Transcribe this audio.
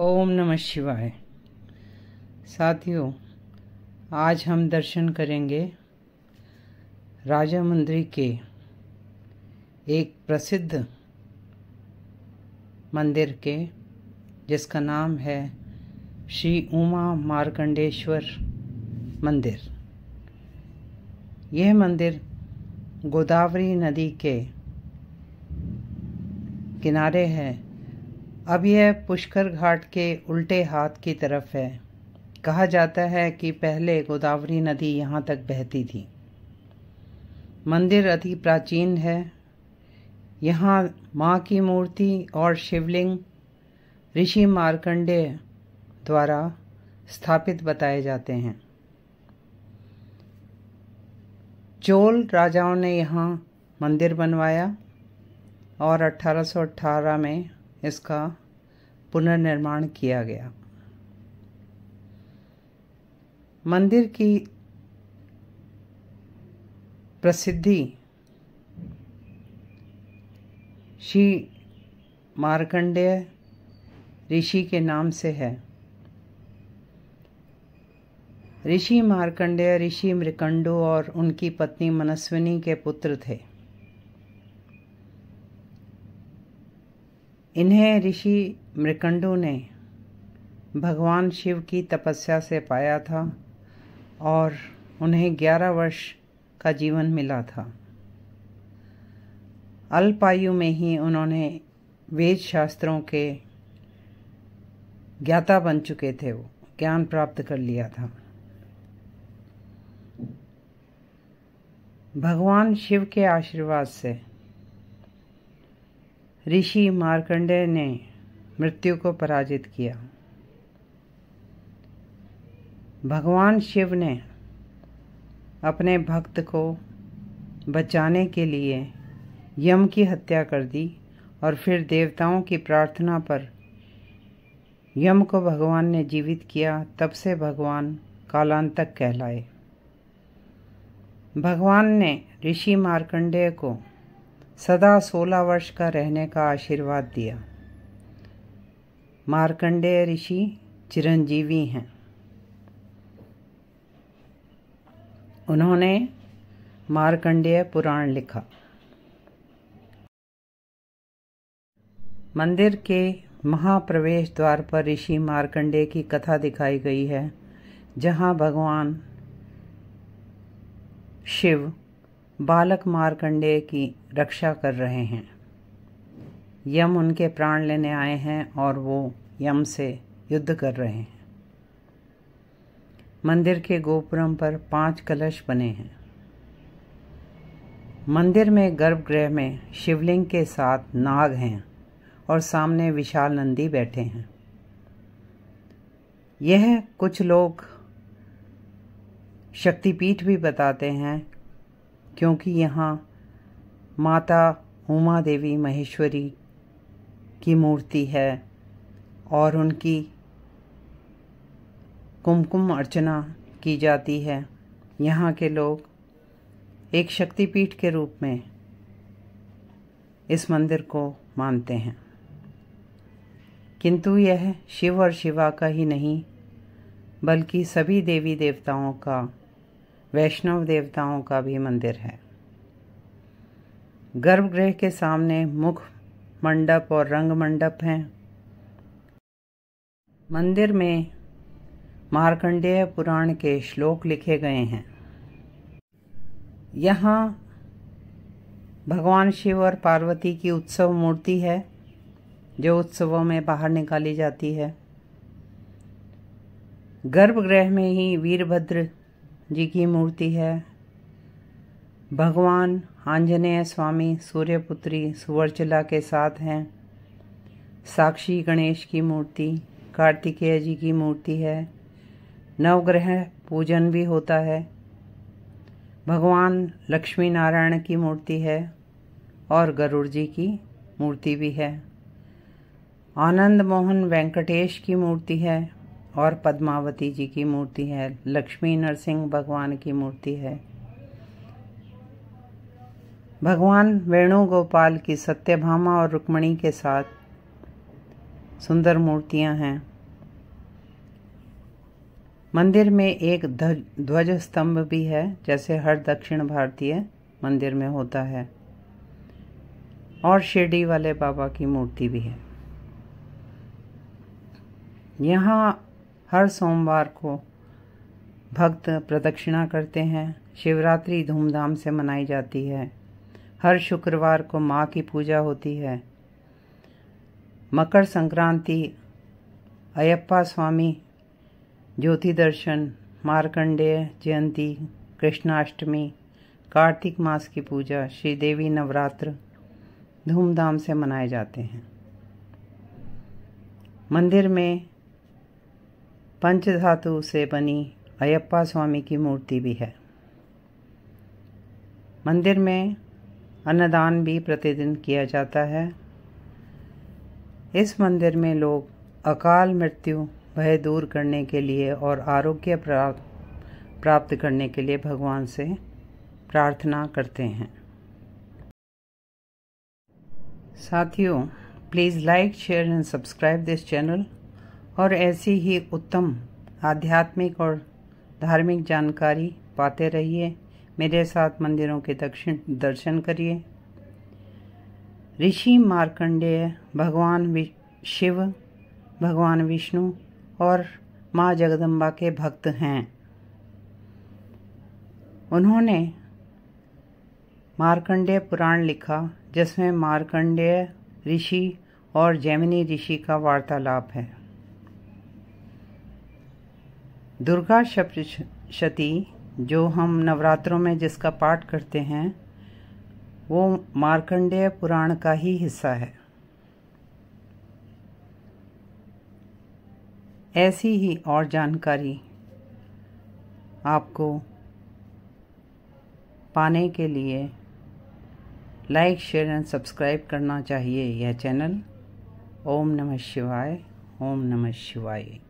ओम नमः शिवाय साथियों आज हम दर्शन करेंगे राजा मंदिर के एक प्रसिद्ध मंदिर के जिसका नाम है श्री उमा मार्कंडेश्वर मंदिर यह मंदिर गोदावरी नदी के किनारे है अब यह पुष्कर घाट के उल्टे हाथ की तरफ है कहा जाता है कि पहले गोदावरी नदी यहाँ तक बहती थी मंदिर अति प्राचीन है यहाँ माँ की मूर्ति और शिवलिंग ऋषि मार्कंडेय द्वारा स्थापित बताए जाते हैं चोल राजाओं ने यहाँ मंदिर बनवाया और 1818 में इसका पुनर्निर्माण किया गया मंदिर की प्रसिद्धि श्री मार्कंडेय ऋषि के नाम से है ऋषि मार्कंडेय ऋषि मृकंडो और उनकी पत्नी मनस्विनी के पुत्र थे इन्हें ऋषि मृकंडू ने भगवान शिव की तपस्या से पाया था और उन्हें ग्यारह वर्ष का जीवन मिला था अल्पायु में ही उन्होंने वेद शास्त्रों के ज्ञाता बन चुके थे वो ज्ञान प्राप्त कर लिया था भगवान शिव के आशीर्वाद से ऋषि मार्कंडेय ने मृत्यु को पराजित किया भगवान शिव ने अपने भक्त को बचाने के लिए यम की हत्या कर दी और फिर देवताओं की प्रार्थना पर यम को भगवान ने जीवित किया तब से भगवान कालांतक कहलाए भगवान ने ऋषि मार्कंडेय को सदा सोलह वर्ष का रहने का आशीर्वाद दिया मार्कंडेय ऋषि चिरंजीवी हैं उन्होंने मार्कंडेय पुराण लिखा मंदिर के महाप्रवेश द्वार पर ऋषि मार्कंडेय की कथा दिखाई गई है जहाँ भगवान शिव बालक मारकंडेय की रक्षा कर रहे हैं यम उनके प्राण लेने आए हैं और वो यम से युद्ध कर रहे हैं मंदिर के गोपुरम पर पांच कलश बने हैं मंदिर में गर्भगृह में शिवलिंग के साथ नाग हैं और सामने विशाल नंदी बैठे हैं यह कुछ लोग शक्तिपीठ भी बताते हैं क्योंकि यहाँ माता उमा देवी महेश्वरी की मूर्ति है और उनकी कुमकुम अर्चना की जाती है यहाँ के लोग एक शक्तिपीठ के रूप में इस मंदिर को मानते हैं किंतु यह शिव और शिवा का ही नहीं बल्कि सभी देवी देवताओं का वैष्णव देवताओं का भी मंदिर है गर्भगृह के सामने मुख मंडप और रंग मंडप हैं मंदिर में मार्कंडेय पुराण के श्लोक लिखे गए हैं यहाँ भगवान शिव और पार्वती की उत्सव मूर्ति है जो उत्सवों में बाहर निकाली जाती है गर्भगृह में ही वीरभद्र जी की मूर्ति है भगवान आंजनेय स्वामी सूर्यपुत्री सुवर्चला के साथ हैं साक्षी गणेश की मूर्ति कार्तिकेय जी की मूर्ति है नवग्रह पूजन भी होता है भगवान लक्ष्मी नारायण की मूर्ति है और गरुड़ जी की मूर्ति भी है आनंद मोहन वेंकटेश की मूर्ति है और पद्मावती जी की मूर्ति है लक्ष्मी नरसिंह भगवान की मूर्ति है भगवान वेणुगोपाल की सत्यभामा और रुक्मणी के साथ सुंदर मूर्तियां हैं मंदिर में एक ध्वज स्तंभ भी है जैसे हर दक्षिण भारतीय मंदिर में होता है और शिरडी वाले बाबा की मूर्ति भी है यहाँ हर सोमवार को भक्त प्रदक्षिणा करते हैं शिवरात्रि धूमधाम से मनाई जाती है हर शुक्रवार को माँ की पूजा होती है मकर संक्रांति अयप्पा स्वामी ज्योति दर्शन मार्कंडेय जयंती कृष्णाष्टमी कार्तिक मास की पूजा श्री देवी नवरात्र धूमधाम से मनाए जाते हैं मंदिर में पंच धातु से बनी अयप्पा स्वामी की मूर्ति भी है मंदिर में अन्नदान भी प्रतिदिन किया जाता है इस मंदिर में लोग अकाल मृत्यु भय दूर करने के लिए और आरोग्य प्राप्त प्राप्त करने के लिए भगवान से प्रार्थना करते हैं साथियों please like share and subscribe this channel और ऐसी ही उत्तम आध्यात्मिक और धार्मिक जानकारी पाते रहिए मेरे साथ मंदिरों के दक्षिण दर्शन करिए ऋषि मार्कंडेय भगवान शिव भगवान विष्णु और माँ जगदम्बा के भक्त हैं उन्होंने मार्कंडेय पुराण लिखा जिसमें मार्कंडेय ऋषि और जैमिनी ऋषि का वार्तालाप है दुर्गा सप्तशती जो हम नवरात्रों में जिसका पाठ करते हैं वो मार्कंडेय पुराण का ही हिस्सा है ऐसी ही और जानकारी आपको पाने के लिए लाइक शेयर एंड सब्सक्राइब करना चाहिए यह चैनल ओम नमः शिवाय ओम नमः शिवाय